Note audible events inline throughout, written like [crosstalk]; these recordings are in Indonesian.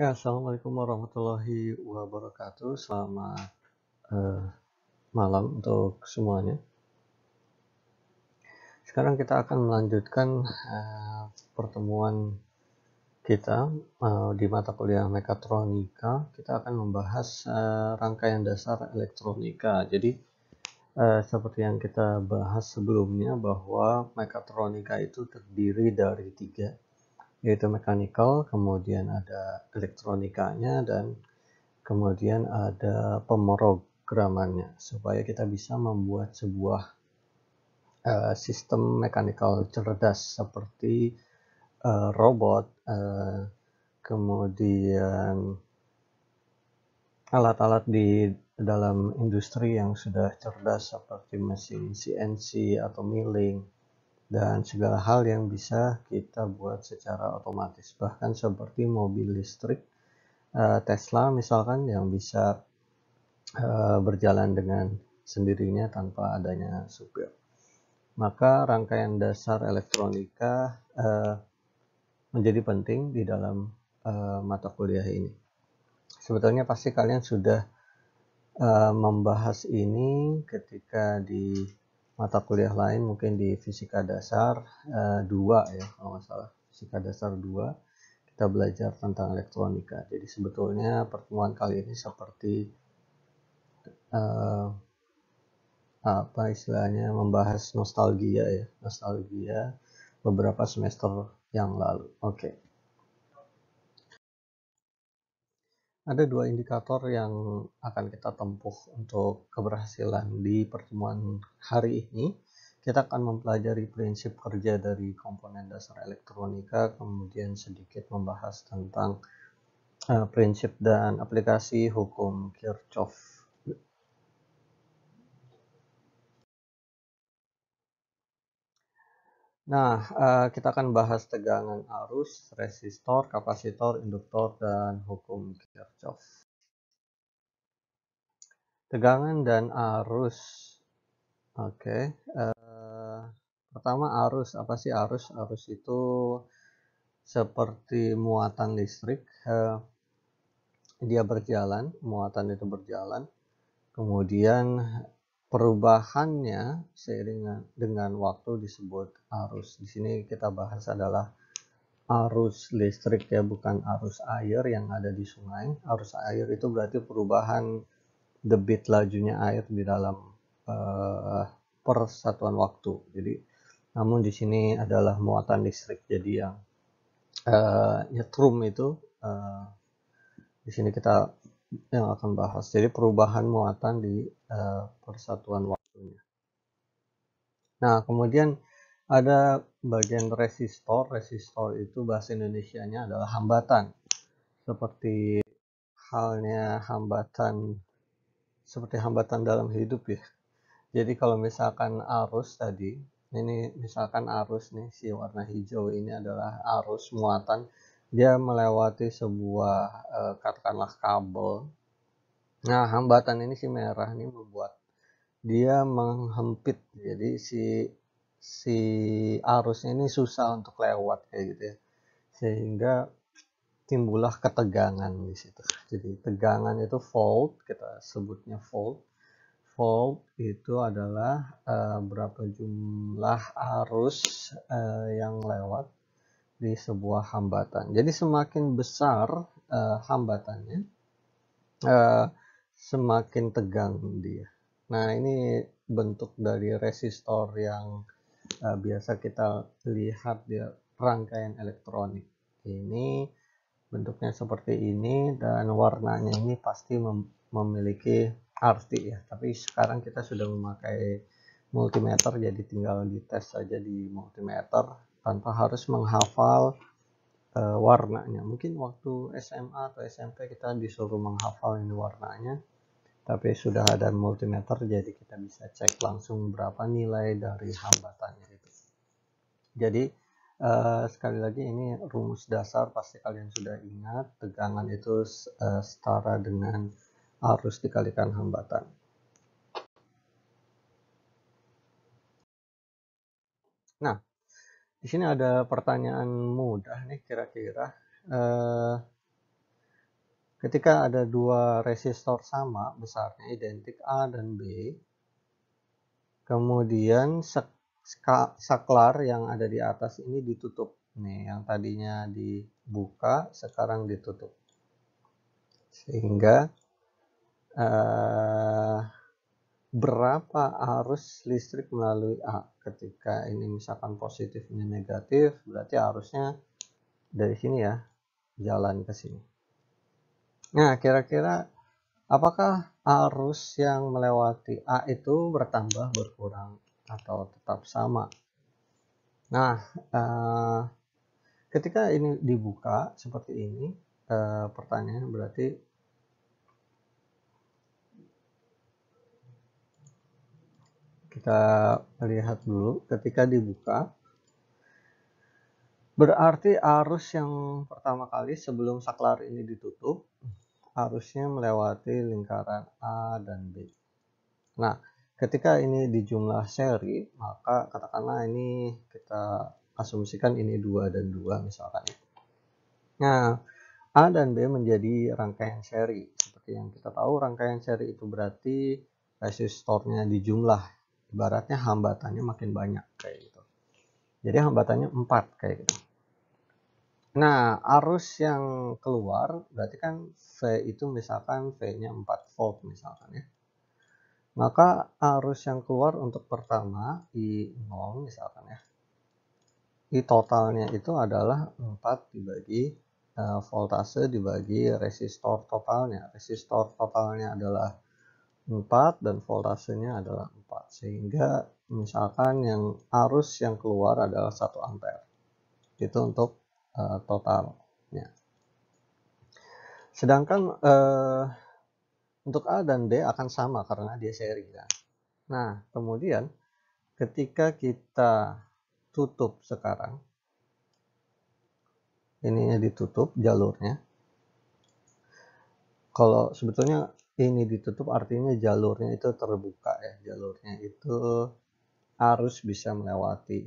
Ya, Assalamualaikum warahmatullahi wabarakatuh. Selamat uh, malam untuk semuanya. Sekarang kita akan melanjutkan uh, pertemuan kita uh, di mata kuliah mekatronika. Kita akan membahas uh, rangkaian dasar elektronika. Jadi uh, seperti yang kita bahas sebelumnya bahwa mekatronika itu terdiri dari tiga yaitu mechanical, kemudian ada elektronikanya, dan kemudian ada pemrogramannya, supaya kita bisa membuat sebuah uh, sistem mechanical cerdas seperti uh, robot, uh, kemudian alat-alat di dalam industri yang sudah cerdas seperti mesin CNC atau milling dan segala hal yang bisa kita buat secara otomatis bahkan seperti mobil listrik eh, Tesla misalkan yang bisa eh, berjalan dengan sendirinya tanpa adanya supir maka rangkaian dasar elektronika eh, menjadi penting di dalam mata kuliah ini sebetulnya pasti kalian sudah membahas ini ketika di mata kuliah lain mungkin di fisika dasar eh, dua 2 ya kalau nggak salah fisika dasar 2 kita belajar tentang elektronika jadi sebetulnya pertemuan kali ini seperti eh, apa istilahnya membahas nostalgia ya nostalgia beberapa semester yang lalu oke okay. Ada dua indikator yang akan kita tempuh untuk keberhasilan di pertemuan hari ini. Kita akan mempelajari prinsip kerja dari komponen dasar elektronika, kemudian sedikit membahas tentang eh, prinsip dan aplikasi hukum Kirchhoff. Nah, eh, kita akan bahas tegangan arus, resistor, kapasitor, induktor, dan hukum Kirchhoff. Tegangan dan arus. Oke, eh, pertama arus. Apa sih arus? Arus itu seperti muatan listrik. Eh, dia berjalan, muatan itu berjalan. Kemudian perubahannya seiring dengan waktu disebut arus. Di sini kita bahas adalah arus listrik ya, bukan arus air yang ada di sungai. Arus air itu berarti perubahan debit lajunya air di dalam uh, persatuan waktu. Jadi namun di sini adalah muatan listrik. Jadi yang uh, nyetrum itu uh, di sini kita yang akan bahas. Jadi perubahan muatan di uh, persatuan waktunya. Nah, kemudian ada bagian resistor. Resistor itu bahasa Indonesianya adalah hambatan. Seperti halnya hambatan seperti hambatan dalam hidup ya. Jadi kalau misalkan arus tadi, ini misalkan arus nih si warna hijau ini adalah arus muatan dia melewati sebuah eh, katakanlah kabel. Nah, hambatan ini si merah ini membuat dia menghempit. Jadi si si arusnya ini susah untuk lewat kayak gitu ya. Sehingga timbullah ketegangan di situ. Jadi tegangan itu volt, kita sebutnya volt. Volt itu adalah uh, berapa jumlah arus uh, yang lewat di sebuah hambatan. Jadi semakin besar uh, hambatannya, uh, semakin tegang dia. Nah ini bentuk dari resistor yang uh, biasa kita lihat di rangkaian elektronik. Ini bentuknya seperti ini dan warnanya ini pasti mem memiliki arti ya. Tapi sekarang kita sudah memakai multimeter jadi tinggal dites saja di multimeter tanpa harus menghafal e, warnanya. Mungkin waktu SMA atau SMP kita disuruh menghafal ini warnanya, tapi sudah ada multimeter jadi kita bisa cek langsung berapa nilai dari hambatannya itu. Jadi Uh, sekali lagi ini rumus dasar pasti kalian sudah ingat tegangan itu uh, setara dengan arus dikalikan hambatan nah di sini ada pertanyaan mudah nih kira-kira. Eh, ketika ada dua resistor sama besarnya identik A dan B, kemudian saklar yang ada di atas ini ditutup. Nih, yang tadinya dibuka sekarang ditutup. Sehingga eh, berapa arus listrik melalui A ketika ini misalkan positif ini negatif berarti arusnya dari sini ya jalan ke sini nah kira-kira apakah arus yang melewati A itu bertambah berkurang atau tetap sama nah eh, ketika ini dibuka seperti ini eh, pertanyaan berarti kita lihat dulu ketika dibuka berarti arus yang pertama kali sebelum saklar ini ditutup arusnya melewati lingkaran A dan B nah ketika ini dijumlah seri maka katakanlah ini kita asumsikan ini dua dan dua misalkan nah A dan B menjadi rangkaian seri seperti yang kita tahu rangkaian seri itu berarti resistornya dijumlah ibaratnya hambatannya makin banyak kayak gitu jadi hambatannya empat kayak gitu nah arus yang keluar berarti kan V itu misalkan V nya 4 volt misalkan ya maka arus yang keluar untuk pertama I0 misalkan ya I totalnya itu adalah 4 dibagi eh, voltase dibagi resistor totalnya resistor totalnya adalah 4 dan voltasenya adalah 4 sehingga misalkan yang arus yang keluar adalah 1 ampere itu untuk uh, totalnya sedangkan uh, untuk A dan D akan sama karena dia seri ya nah kemudian ketika kita tutup sekarang ini ditutup jalurnya kalau sebetulnya ini ditutup artinya jalurnya itu terbuka ya jalurnya itu arus bisa melewati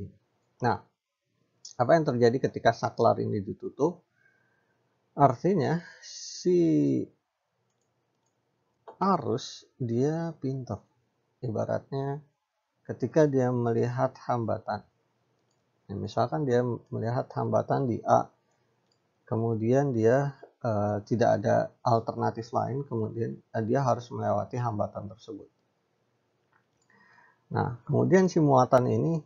nah apa yang terjadi ketika saklar ini ditutup artinya si arus dia pinter ibaratnya ketika dia melihat hambatan nah, misalkan dia melihat hambatan di A kemudian dia Eh, tidak ada alternatif lain kemudian eh, dia harus melewati hambatan tersebut nah kemudian si muatan ini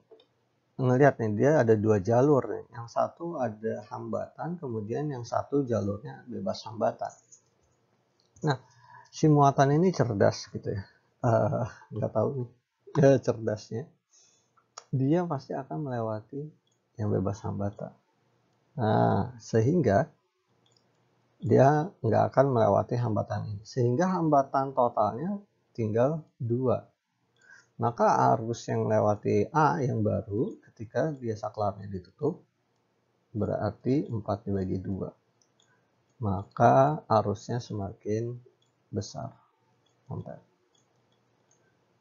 ngelihat nih dia ada dua jalur nih. yang satu ada hambatan kemudian yang satu jalurnya bebas hambatan nah si muatan ini cerdas gitu ya eh, nggak uh, tahu nih [laughs] ya, cerdasnya dia pasti akan melewati yang bebas hambatan nah sehingga dia nggak akan melewati hambatan ini sehingga hambatan totalnya tinggal dua maka arus yang lewati A yang baru ketika dia saklarnya ditutup berarti 4 dibagi 2 maka arusnya semakin besar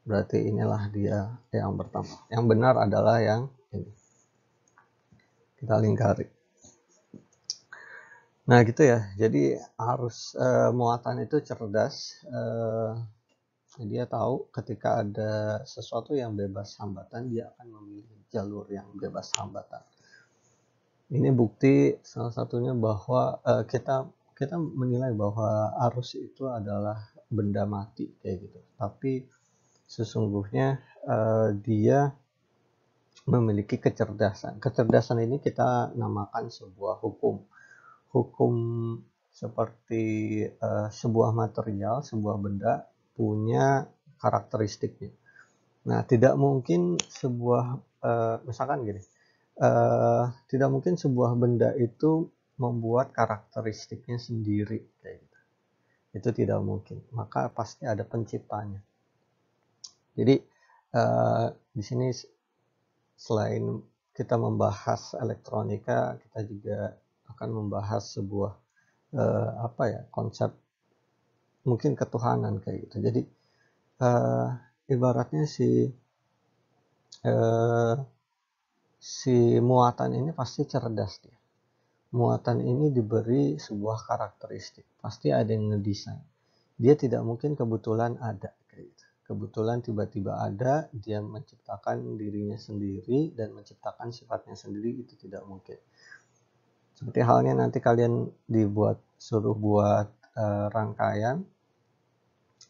berarti inilah dia yang pertama yang benar adalah yang ini kita lingkari Nah gitu ya, jadi harus uh, eh, muatan itu cerdas. Uh, dia tahu ketika ada sesuatu yang bebas hambatan, dia akan memilih jalur yang bebas hambatan. Ini bukti salah satunya bahwa uh, kita kita menilai bahwa arus itu adalah benda mati kayak gitu. Tapi sesungguhnya uh, dia memiliki kecerdasan. Kecerdasan ini kita namakan sebuah hukum hukum seperti uh, sebuah material, sebuah benda punya karakteristiknya. Nah, tidak mungkin sebuah uh, misalkan gini, uh, tidak mungkin sebuah benda itu membuat karakteristiknya sendiri kayak gitu. Itu tidak mungkin. Maka pasti ada penciptanya. Jadi uh, di sini selain kita membahas elektronika, kita juga akan membahas sebuah uh, apa ya konsep mungkin ketuhanan kayak gitu. Jadi uh, ibaratnya si uh, si muatan ini pasti cerdas dia. Muatan ini diberi sebuah karakteristik, pasti ada yang ngedesain. Dia tidak mungkin kebetulan ada kayak gitu kebetulan tiba-tiba ada, dia menciptakan dirinya sendiri dan menciptakan sifatnya sendiri itu tidak mungkin. Seperti halnya nanti kalian dibuat suruh buat uh, rangkaian,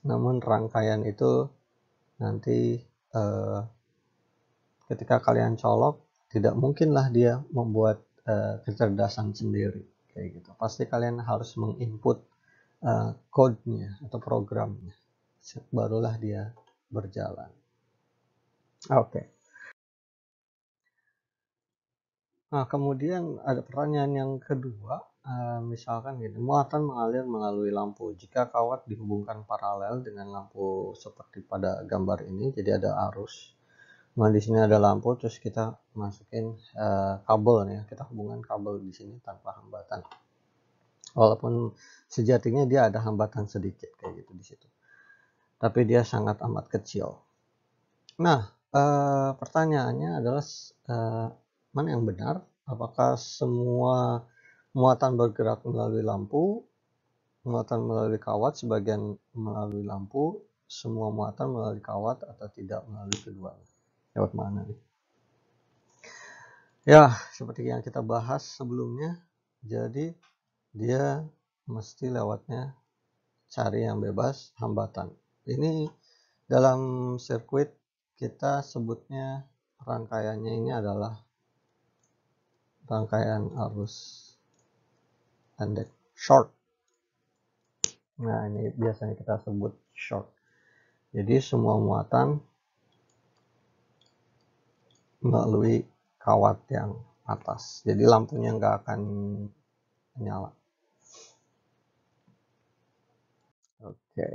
namun rangkaian itu nanti uh, ketika kalian colok tidak mungkinlah dia membuat uh, kecerdasan sendiri kayak gitu. Pasti kalian harus menginput uh, code atau programnya, barulah dia berjalan. Oke. Okay. Nah, kemudian ada pertanyaan yang kedua, eh, misalkan gini, muatan mengalir melalui lampu. Jika kawat dihubungkan paralel dengan lampu seperti pada gambar ini, jadi ada arus. Nah, di sini ada lampu, terus kita masukin uh, kabel ya, kita hubungkan kabel di sini tanpa hambatan. Walaupun sejatinya dia ada hambatan sedikit kayak gitu di situ. Tapi dia sangat amat kecil. Nah, uh, pertanyaannya adalah uh, mana yang benar? Apakah semua muatan bergerak melalui lampu, muatan melalui kawat, sebagian melalui lampu, semua muatan melalui kawat atau tidak melalui kedua? Lewat mana nih? Ya, seperti yang kita bahas sebelumnya, jadi dia mesti lewatnya cari yang bebas hambatan. Ini dalam sirkuit kita sebutnya rangkaiannya ini adalah rangkaian arus pendek short nah ini biasanya kita sebut short jadi semua muatan melalui kawat yang atas jadi lampunya nggak akan menyala. oke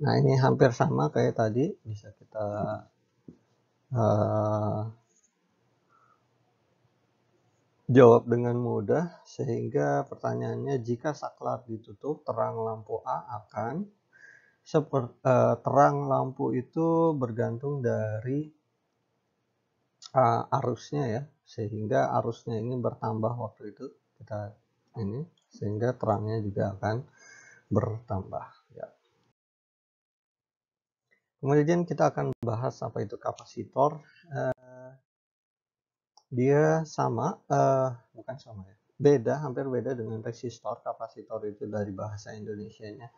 nah ini hampir sama kayak tadi bisa kita uh, Jawab dengan mudah sehingga pertanyaannya jika saklar ditutup terang lampu A akan seperti eh, terang lampu itu bergantung dari eh, arusnya ya sehingga arusnya ini bertambah waktu itu kita ini sehingga terangnya juga akan bertambah ya. Kemudian kita akan bahas apa itu kapasitor. Eh, dia sama uh, bukan sama ya beda hampir beda dengan resistor kapasitor itu dari bahasa Indonesia-nya.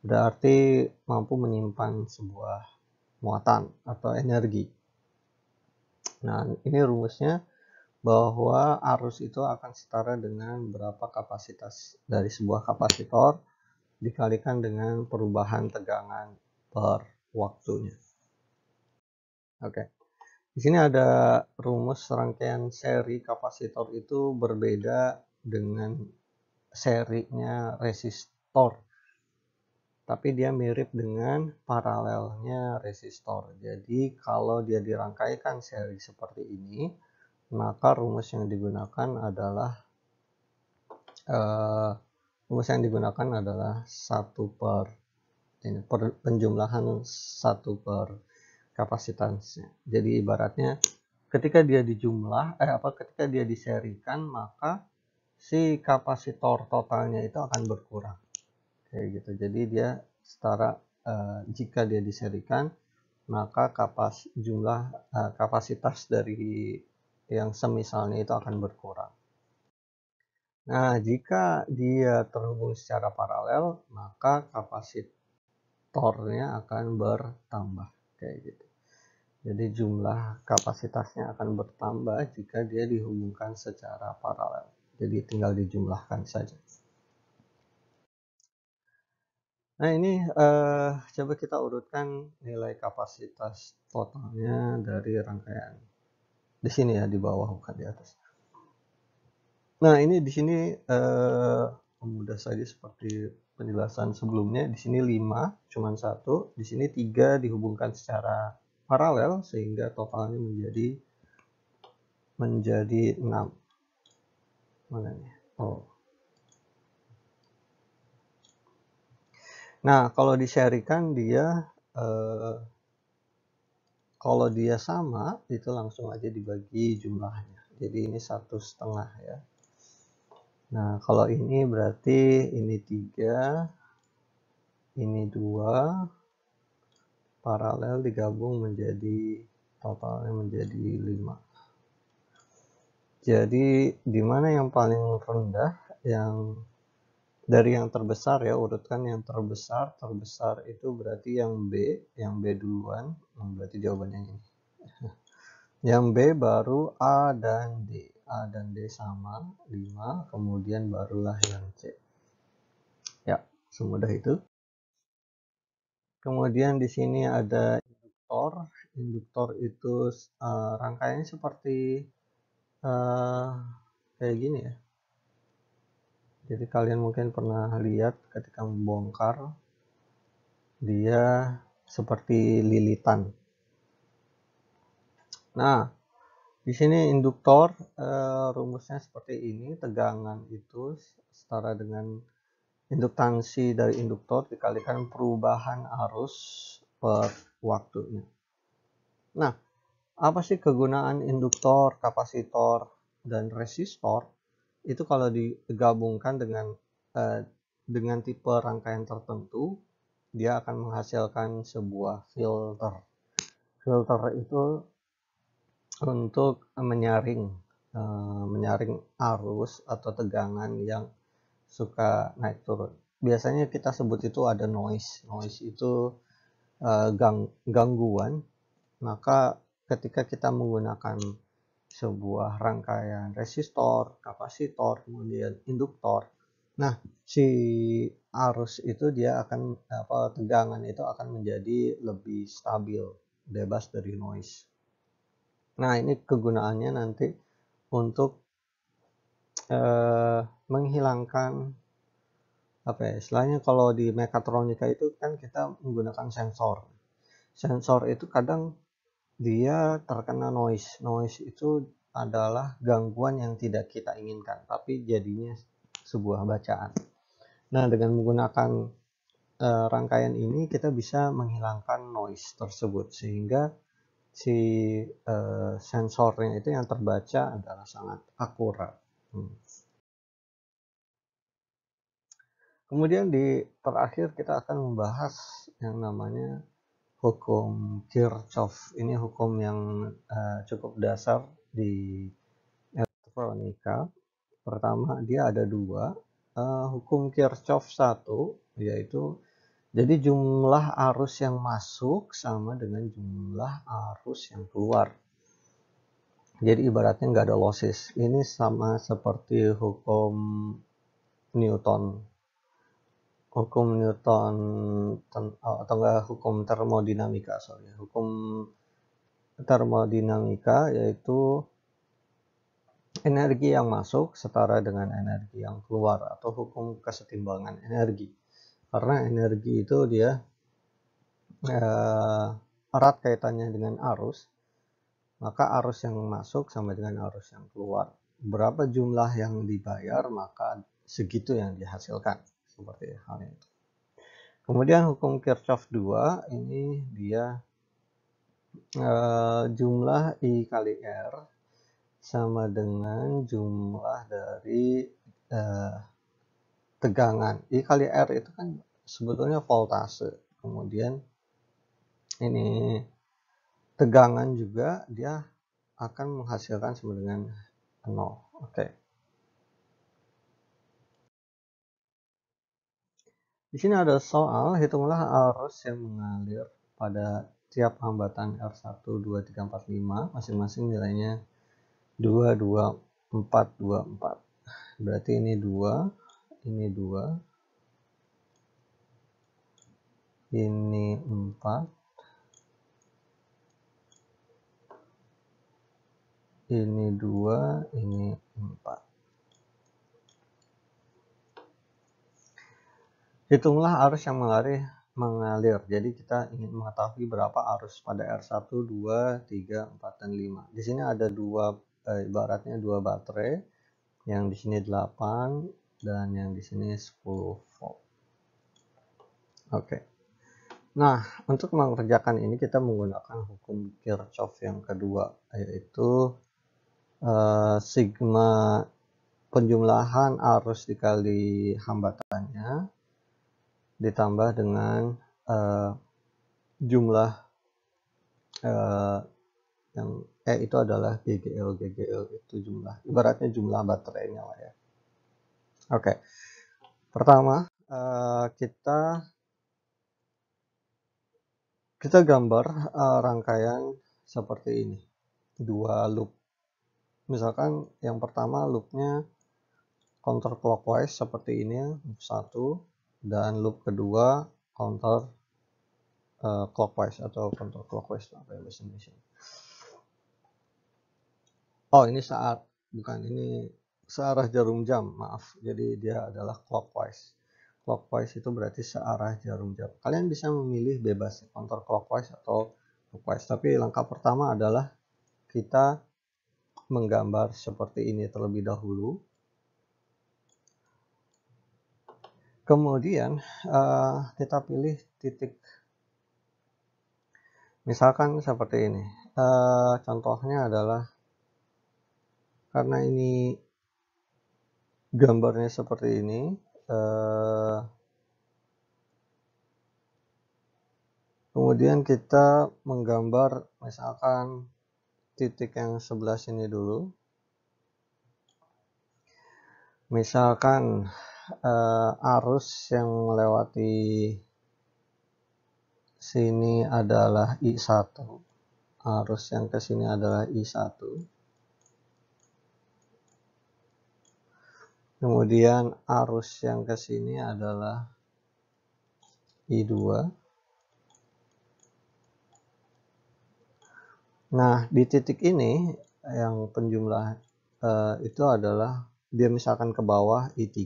berarti mampu menyimpan sebuah muatan atau energi nah ini rumusnya bahwa arus itu akan setara dengan berapa kapasitas dari sebuah kapasitor dikalikan dengan perubahan tegangan per waktunya oke okay. Di sini ada rumus rangkaian seri kapasitor itu berbeda dengan serinya resistor. Tapi dia mirip dengan paralelnya resistor. Jadi kalau dia dirangkaikan seri seperti ini, maka rumus yang digunakan adalah uh, rumus yang digunakan adalah satu per ini, per, penjumlahan satu per kapasitansnya. Jadi ibaratnya ketika dia dijumlah eh apa ketika dia diserikan maka si kapasitor totalnya itu akan berkurang. Kayak gitu. Jadi dia setara eh, jika dia diserikan maka kapas jumlah eh, kapasitas dari yang semisalnya itu akan berkurang. Nah, jika dia terhubung secara paralel, maka kapasitornya akan bertambah kayak gitu. Jadi jumlah kapasitasnya akan bertambah jika dia dihubungkan secara paralel. Jadi tinggal dijumlahkan saja. Nah ini eh, coba kita urutkan nilai kapasitas totalnya dari rangkaian di sini ya di bawah bukan di atas. Nah ini di sini eh, mudah saja seperti penjelasan sebelumnya di sini 5 cuma satu di sini 3 dihubungkan secara paralel sehingga totalnya menjadi menjadi 6 ini? oh nah kalau diserikan dia eh, kalau dia sama itu langsung aja dibagi jumlahnya jadi ini satu setengah ya Nah kalau ini berarti ini tiga ini dua paralel digabung menjadi totalnya menjadi 5 jadi di mana yang paling rendah yang dari yang terbesar ya urutkan yang terbesar terbesar itu berarti yang B yang B duluan hmm, berarti jawabannya ini [laughs] yang B baru A dan D A dan D sama 5 kemudian barulah yang C ya semudah itu Kemudian di sini ada induktor. Induktor itu uh, rangkaiannya seperti uh, kayak gini ya. Jadi kalian mungkin pernah lihat ketika membongkar dia seperti lilitan. Nah, di sini induktor uh, rumusnya seperti ini, tegangan itu setara dengan induktansi dari induktor dikalikan perubahan arus per waktunya. Nah, apa sih kegunaan induktor, kapasitor, dan resistor? Itu kalau digabungkan dengan eh, dengan tipe rangkaian tertentu, dia akan menghasilkan sebuah filter. Filter itu untuk menyaring eh, menyaring arus atau tegangan yang suka naik turun biasanya kita sebut itu ada noise noise itu uh, gang gangguan maka ketika kita menggunakan sebuah rangkaian resistor, kapasitor, kemudian induktor. Nah, si arus itu dia akan apa tegangan itu akan menjadi lebih stabil, bebas dari noise. Nah, ini kegunaannya nanti untuk eh, menghilangkan apa ya istilahnya kalau di mekatronika itu kan kita menggunakan sensor sensor itu kadang dia terkena noise noise itu adalah gangguan yang tidak kita inginkan tapi jadinya sebuah bacaan nah dengan menggunakan e, rangkaian ini kita bisa menghilangkan noise tersebut sehingga si e, sensornya itu yang terbaca adalah sangat akurat Hmm. Kemudian di terakhir kita akan membahas yang namanya hukum Kirchhoff. Ini hukum yang eh, cukup dasar di elektronika. Pertama, dia ada dua. Eh, hukum Kirchhoff satu, yaitu jadi jumlah arus yang masuk sama dengan jumlah arus yang keluar jadi ibaratnya nggak ada losses ini sama seperti hukum Newton hukum Newton oh, atau enggak hukum termodinamika soalnya. hukum termodinamika yaitu energi yang masuk setara dengan energi yang keluar atau hukum kesetimbangan energi karena energi itu dia eh, erat kaitannya dengan arus maka arus yang masuk sama dengan arus yang keluar. Berapa jumlah yang dibayar, maka segitu yang dihasilkan. Seperti halnya itu. Kemudian hukum Kirchhoff 2 ini dia e, jumlah I kali R sama dengan jumlah dari e, tegangan. I kali R itu kan sebetulnya voltase. Kemudian ini tegangan juga dia akan menghasilkan sama dengan 0 oke okay. di sini ada soal hitunglah arus yang mengalir pada tiap hambatan R1, 2, 3, 4, 5 masing-masing nilainya 2, 2, 4, 2, 4 berarti ini 2 ini 2 ini 4 ini 2, ini 4. Hitunglah arus yang mengalir, mengalir. Jadi kita ingin mengetahui berapa arus pada R1, 2, 3, 4, dan 5. Di sini ada dua eh, ibaratnya dua baterai. Yang di sini 8 dan yang di sini 10 volt. Oke. Okay. Nah, untuk mengerjakan ini kita menggunakan hukum Kirchhoff yang kedua, yaitu Eh, sigma penjumlahan arus dikali hambatannya ditambah dengan uh, jumlah uh, yang E itu adalah GGL, GGL itu jumlah, ibaratnya jumlah baterainya lah ya. Oke, okay. pertama uh, kita kita gambar uh, rangkaian seperti ini, dua loop misalkan yang pertama loopnya counter clockwise seperti ini ya, loop 1 dan loop kedua counter uh, clockwise atau counter clockwise apa ya bahasa Indonesia oh ini saat bukan ini searah jarum jam maaf jadi dia adalah clockwise clockwise itu berarti searah jarum jam kalian bisa memilih bebas counter clockwise atau clockwise tapi langkah pertama adalah kita menggambar seperti ini terlebih dahulu. Kemudian eh, kita pilih titik, misalkan seperti ini. Eh, contohnya adalah karena ini gambarnya seperti ini. Eh, kemudian kita menggambar misalkan titik yang sebelah sini dulu misalkan eh, arus yang melewati sini adalah I1 arus yang ke sini adalah I1 kemudian arus yang ke sini adalah I2 Nah, di titik ini yang penjumlah eh, itu adalah dia misalkan ke bawah I3.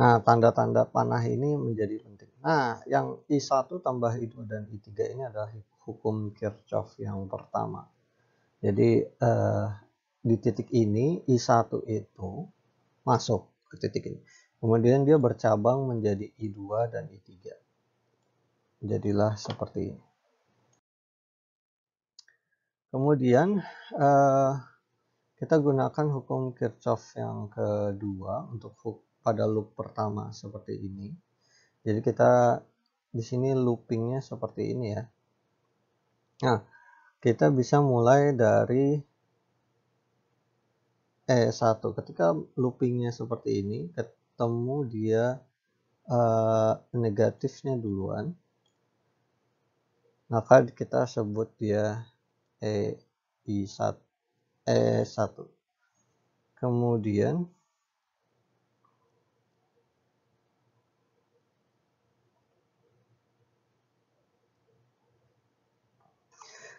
Nah, tanda-tanda panah ini menjadi penting. Nah, yang I1 tambah I2 dan I3 ini adalah hukum Kirchhoff yang pertama. Jadi, eh, di titik ini I1 itu masuk ke titik ini. Kemudian dia bercabang menjadi I2 dan I3. Jadilah seperti ini. Kemudian uh, kita gunakan hukum Kirchhoff yang kedua untuk hook pada loop pertama seperti ini. Jadi kita di sini loopingnya seperti ini ya. Nah, kita bisa mulai dari E1. Ketika loopingnya seperti ini, ketemu dia eh, negatifnya duluan, maka kita sebut dia E, I 1 E1 kemudian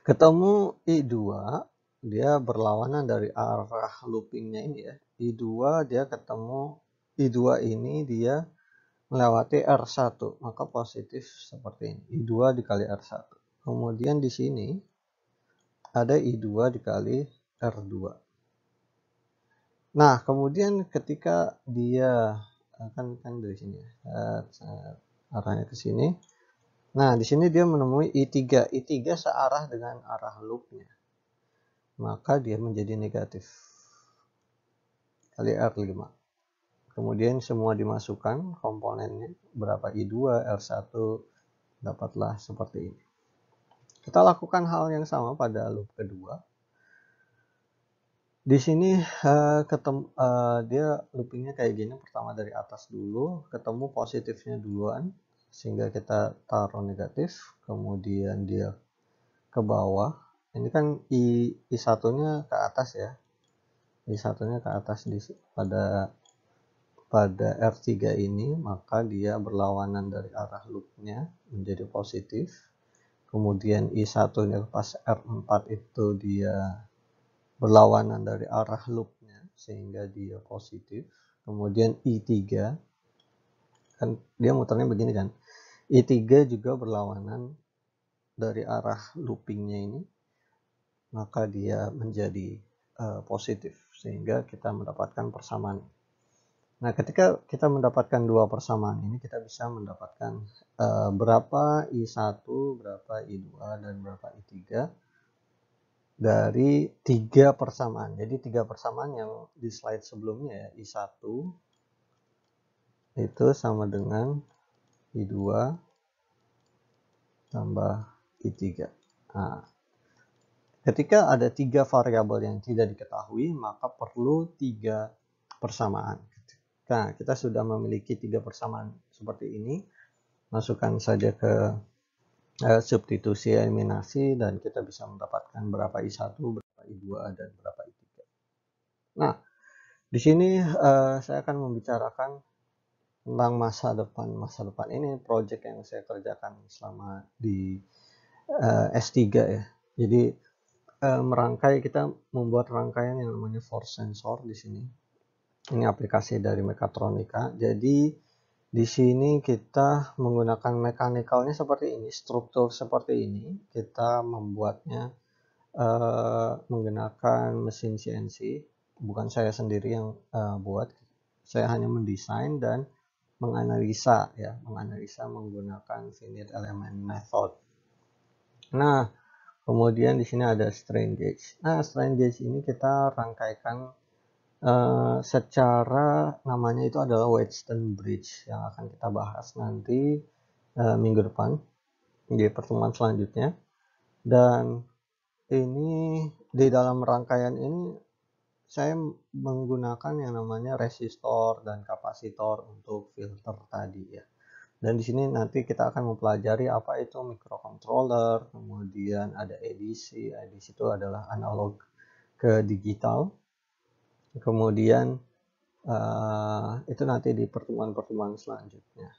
ketemu I2 dia berlawanan dari arah loopingnya ini ya I2 dia ketemu I2 ini dia melewati R1 maka positif seperti ini I2 dikali R1 kemudian di sini ada I2 dikali R2. Nah, kemudian ketika dia akan eh, kan dari sini ya, eh, arahnya ke sini. Nah, di sini dia menemui I3. I3 searah dengan arah loopnya. Maka dia menjadi negatif. Kali R5. Kemudian semua dimasukkan komponennya. Berapa I2, R1 dapatlah seperti ini. Kita lakukan hal yang sama pada loop kedua. Di sini uh, eh, ketemu uh, eh, dia loopingnya kayak gini pertama dari atas dulu ketemu positifnya duluan sehingga kita taruh negatif kemudian dia ke bawah ini kan i i nya ke atas ya i satunya ke atas di pada pada R3 ini maka dia berlawanan dari arah loopnya menjadi positif kemudian I1 nya pas R4 itu dia berlawanan dari arah loopnya sehingga dia positif kemudian I3 kan dia muternya begini kan I3 juga berlawanan dari arah loopingnya ini maka dia menjadi uh, positif sehingga kita mendapatkan persamaan Nah, ketika kita mendapatkan dua persamaan ini, kita bisa mendapatkan uh, berapa I1, berapa I2, dan berapa I3 dari tiga persamaan. Jadi, tiga persamaan yang di slide sebelumnya ya, I1 itu sama dengan I2 tambah I3. Nah, ketika ada tiga variabel yang tidak diketahui, maka perlu tiga persamaan. Nah, kita sudah memiliki tiga persamaan seperti ini. Masukkan saja ke eh, substitusi eliminasi dan kita bisa mendapatkan berapa I1, berapa I2, dan berapa I3. Nah, di sini eh, saya akan membicarakan tentang masa depan. Masa depan ini project yang saya kerjakan selama di eh, S3 ya. Jadi eh, merangkai kita membuat rangkaian yang namanya force sensor di sini ini aplikasi dari mekatronika. Jadi di sini kita menggunakan mekanikalnya seperti ini, struktur seperti ini. Kita membuatnya uh, menggunakan mesin CNC. Bukan saya sendiri yang uh, buat, saya hanya mendesain dan menganalisa ya, menganalisa menggunakan finite element method. Nah, kemudian di sini ada strain gauge. Nah, strain gauge ini kita rangkaikan Eh, secara namanya itu adalah Western Bridge yang akan kita bahas nanti uh, minggu depan di pertemuan selanjutnya dan ini di dalam rangkaian ini saya menggunakan yang namanya resistor dan kapasitor untuk filter tadi ya dan di sini nanti kita akan mempelajari apa itu microcontroller kemudian ada edisi edisi itu adalah analog ke digital kemudian uh, itu nanti di pertemuan-pertemuan selanjutnya.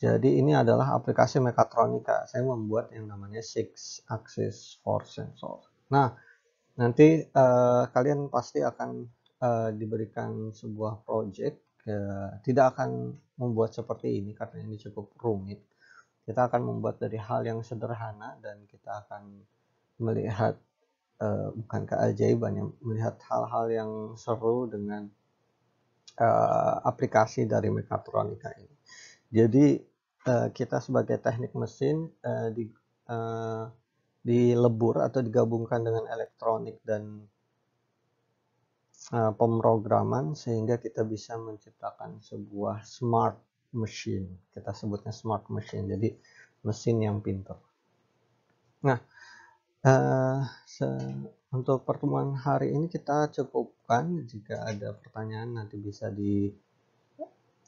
Jadi ini adalah aplikasi mekatronika. Saya membuat yang namanya six axis force sensor. Nah, nanti uh, kalian pasti akan uh, diberikan sebuah project. Uh, tidak akan membuat seperti ini karena ini cukup rumit. Kita akan membuat dari hal yang sederhana dan kita akan melihat uh, bukan keajaiban yang melihat hal-hal yang seru dengan uh, aplikasi dari mekatronika ini. Jadi uh, kita sebagai teknik mesin uh, di uh, dilebur atau digabungkan dengan elektronik dan uh, pemrograman sehingga kita bisa menciptakan sebuah smart machine. Kita sebutnya smart machine. Jadi mesin yang pintar. Nah, uh, untuk pertemuan hari ini kita cukupkan jika ada pertanyaan nanti bisa di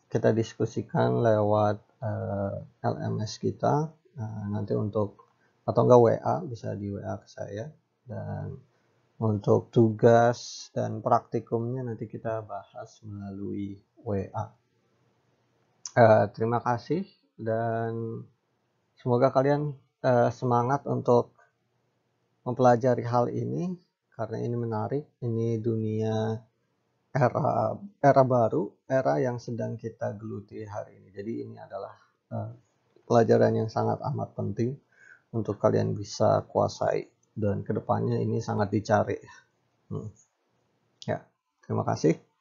kita diskusikan lewat uh, eh, LMS kita uh, nanti untuk atau enggak WA bisa di WA ke saya dan untuk tugas dan praktikumnya nanti kita bahas melalui WA uh, eh, terima kasih dan semoga kalian uh, semangat untuk mempelajari hal ini karena ini menarik. Ini dunia era era baru, era yang sedang kita geluti hari ini. Jadi ini adalah uh, pelajaran yang sangat amat penting untuk kalian bisa kuasai dan kedepannya ini sangat dicari. Hmm. Ya, terima kasih.